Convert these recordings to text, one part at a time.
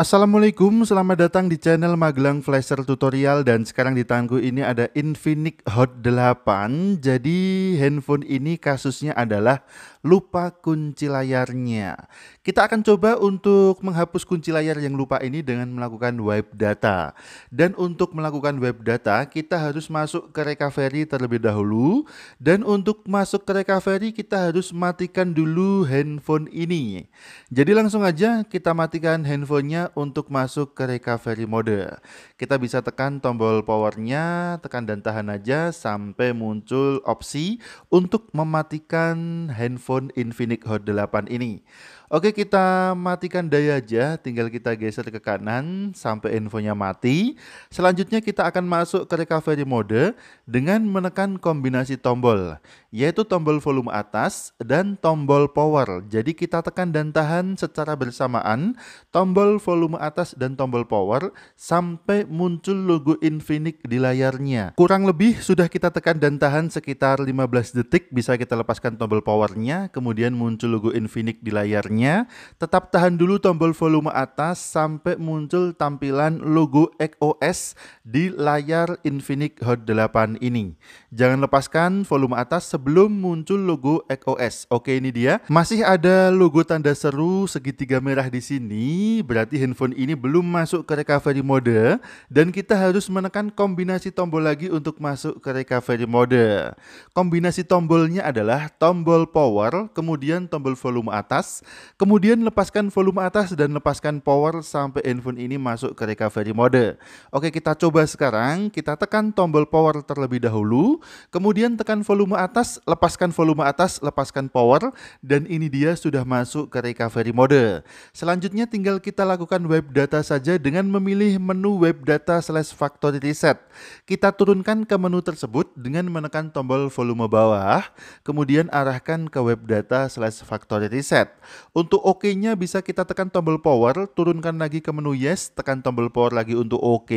Assalamualaikum, selamat datang di channel Magelang Flasher Tutorial dan sekarang di tangku ini ada Infinix Hot 8 jadi handphone ini kasusnya adalah lupa kunci layarnya. Kita akan coba untuk menghapus kunci layar yang lupa ini dengan melakukan wipe data. Dan untuk melakukan wipe data, kita harus masuk ke recovery terlebih dahulu. Dan untuk masuk ke recovery, kita harus matikan dulu handphone ini. Jadi langsung aja kita matikan handphonenya untuk masuk ke recovery mode. Kita bisa tekan tombol powernya, tekan dan tahan aja sampai muncul opsi untuk mematikan handphone smartphone Infinix Hot 8 ini. Oke kita matikan daya aja, tinggal kita geser ke kanan sampai infonya mati. Selanjutnya kita akan masuk ke recovery mode dengan menekan kombinasi tombol, yaitu tombol volume atas dan tombol power. Jadi kita tekan dan tahan secara bersamaan tombol volume atas dan tombol power sampai muncul logo Infinix di layarnya. Kurang lebih sudah kita tekan dan tahan sekitar 15 detik, bisa kita lepaskan tombol powernya, kemudian muncul logo Infinix di layarnya caranya, tetap tahan dulu tombol volume atas sampai muncul tampilan logo XOS di layar Infinix Hot 8 ini. Jangan lepaskan volume atas sebelum muncul logo XOS. Oke, ini dia. Masih ada logo tanda seru segitiga merah di sini, berarti handphone ini belum masuk ke recovery mode dan kita harus menekan kombinasi tombol lagi untuk masuk ke recovery mode. Kombinasi tombolnya adalah tombol power, kemudian tombol volume atas, Kemudian lepaskan volume atas dan lepaskan power sampai handphone ini masuk ke recovery mode. Oke, kita coba sekarang. Kita tekan tombol power terlebih dahulu, kemudian tekan volume atas, lepaskan volume atas, lepaskan power, dan ini dia sudah masuk ke recovery mode. Selanjutnya tinggal kita lakukan web data saja dengan memilih menu web data slash factory reset. Kita turunkan ke menu tersebut dengan menekan tombol volume bawah, kemudian arahkan ke web data slash factory reset. Untuk OK-nya bisa kita tekan tombol power, turunkan lagi ke menu yes, tekan tombol power lagi untuk OK,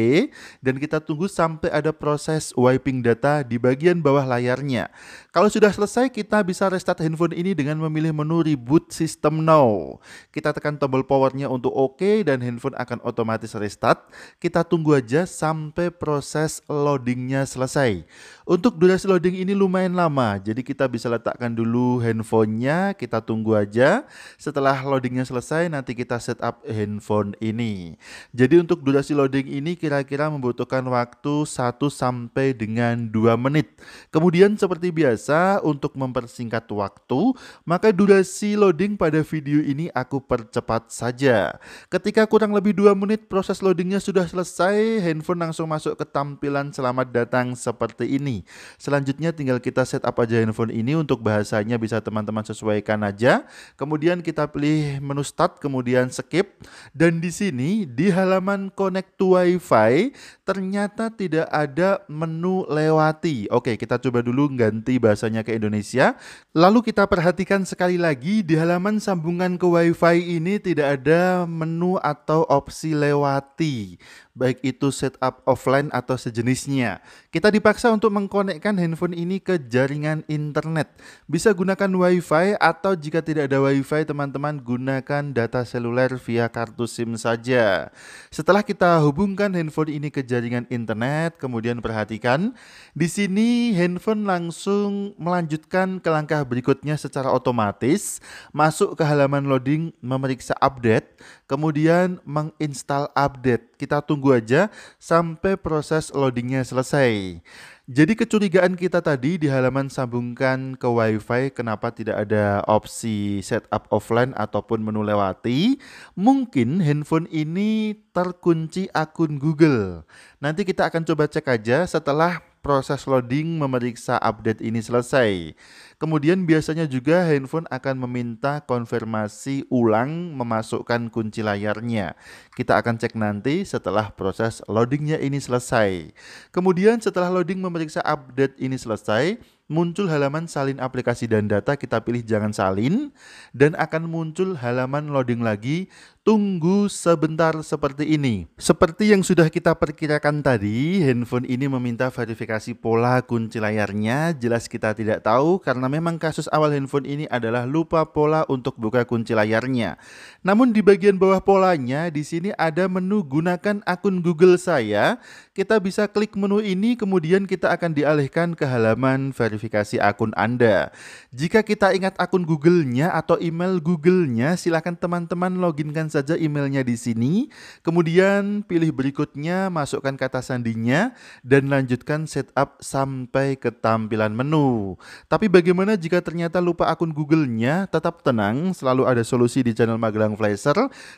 dan kita tunggu sampai ada proses wiping data di bagian bawah layarnya. Kalau sudah selesai, kita bisa restart handphone ini dengan memilih menu reboot system now. Kita tekan tombol powernya untuk OK dan handphone akan otomatis restart. Kita tunggu aja sampai proses loadingnya selesai. Untuk durasi loading ini lumayan lama, jadi kita bisa letakkan dulu handphonenya, kita tunggu aja setelah loadingnya selesai nanti kita setup handphone ini. Jadi untuk durasi loading ini kira-kira membutuhkan waktu 1 sampai dengan 2 menit. Kemudian seperti biasa untuk mempersingkat waktu, maka durasi loading pada video ini aku percepat saja. Ketika kurang lebih 2 menit proses loadingnya sudah selesai, handphone langsung masuk ke tampilan selamat datang seperti ini. Selanjutnya tinggal kita setup aja handphone ini untuk bahasanya bisa teman-teman sesuaikan aja. Kemudian kita kita pilih menu start kemudian skip dan di sini di halaman connect to wifi ternyata tidak ada menu lewati. Oke, kita coba dulu ganti bahasanya ke Indonesia. Lalu kita perhatikan sekali lagi di halaman sambungan ke wifi ini tidak ada menu atau opsi lewati. Baik itu setup offline atau sejenisnya. Kita dipaksa untuk mengkonekkan handphone ini ke jaringan internet. Bisa gunakan wifi atau jika tidak ada wifi teman teman-teman gunakan data seluler via kartu SIM saja. Setelah kita hubungkan handphone ini ke jaringan internet, kemudian perhatikan, di sini handphone langsung melanjutkan ke langkah berikutnya secara otomatis, masuk ke halaman loading memeriksa update, kemudian menginstal update. Kita tunggu aja sampai proses loadingnya selesai. Jadi kecurigaan kita tadi di halaman sambungkan ke WiFi kenapa tidak ada opsi setup offline ataupun menu lewati, mungkin handphone ini terkunci akun Google. Nanti kita akan coba cek aja setelah proses loading memeriksa update ini selesai. Kemudian biasanya juga handphone akan meminta konfirmasi ulang memasukkan kunci layarnya. Kita akan cek nanti setelah proses loadingnya ini selesai. Kemudian setelah loading memeriksa update ini selesai, muncul halaman salin aplikasi dan data kita pilih jangan salin dan akan muncul halaman loading lagi Tunggu sebentar seperti ini. Seperti yang sudah kita perkirakan tadi, handphone ini meminta verifikasi pola kunci layarnya. Jelas kita tidak tahu karena memang kasus awal handphone ini adalah lupa pola untuk buka kunci layarnya. Namun di bagian bawah polanya di sini ada menu gunakan akun Google saya. Kita bisa klik menu ini kemudian kita akan dialihkan ke halaman verifikasi akun Anda. Jika kita ingat akun Google-nya atau email Google-nya, silakan teman-teman loginkan saja emailnya di sini, kemudian pilih berikutnya, masukkan kata sandinya, dan lanjutkan setup sampai ke tampilan menu. Tapi bagaimana jika ternyata lupa akun Google-nya? Tetap tenang, selalu ada solusi di channel Magelang Flasher.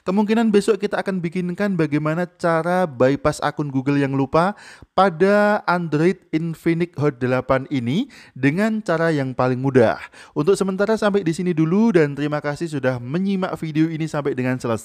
Kemungkinan besok kita akan bikinkan bagaimana cara bypass akun Google yang lupa pada Android Infinix Hot 8 ini dengan cara yang paling mudah. Untuk sementara sampai di sini dulu dan terima kasih sudah menyimak video ini sampai dengan selesai